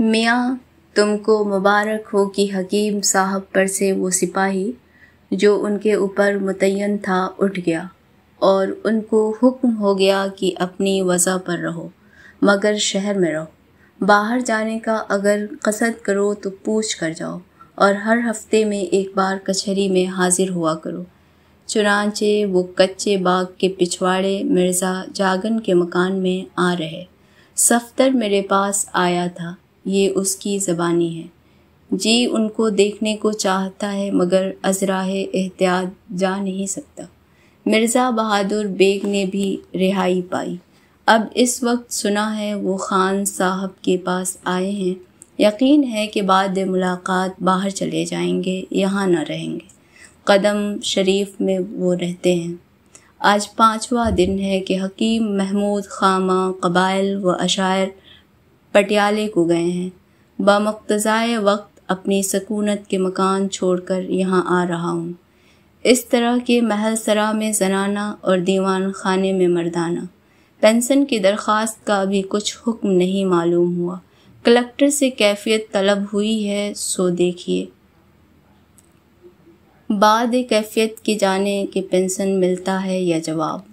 मियाँ तुमको मुबारक हो कि हकीम साहब पर से वो सिपाही जो उनके ऊपर मुतयन था उठ गया और उनको हुक्म हो गया कि अपनी वजह पर रहो मगर शहर में रहो बाहर जाने का अगर कसद करो तो पूछ कर जाओ और हर हफ्ते में एक बार कचहरी में हाजिर हुआ करो चुनाचे वो कच्चे बाग के पिछवाड़े मिर्ज़ा जागन के मकान में आ रहे सफ्तर मेरे पास आया था ये उसकी ज़बानी है जी उनको देखने को चाहता है मगर अजरा एहतियात जा नहीं सकता मिर्ज़ा बहादुर बेग ने भी रिहाई पाई अब इस वक्त सुना है वो खान साहब के पास आए हैं यकीन है कि बाद मुलाकात बाहर चले जाएंगे यहाँ ना रहेंगे कदम शरीफ में वो रहते हैं आज पाँचवा दिन है कि हकीम महमूद खामा कबाइल व अशायर पटियाले को गए हैं बामकतज़ाए वक्त अपनी सकूनत के मकान छोड़कर यहाँ आ रहा हूँ इस तरह के महल सरा में जनाना और दीवान खाने में मर्दाना पेंसन की दरख्वास्त का अभी कुछ हुक्म नहीं मालूम हुआ कलेक्टर से कैफियत तलब हुई है सो देखिए बाद कैफियत की जाने के पेंसन मिलता है या जवाब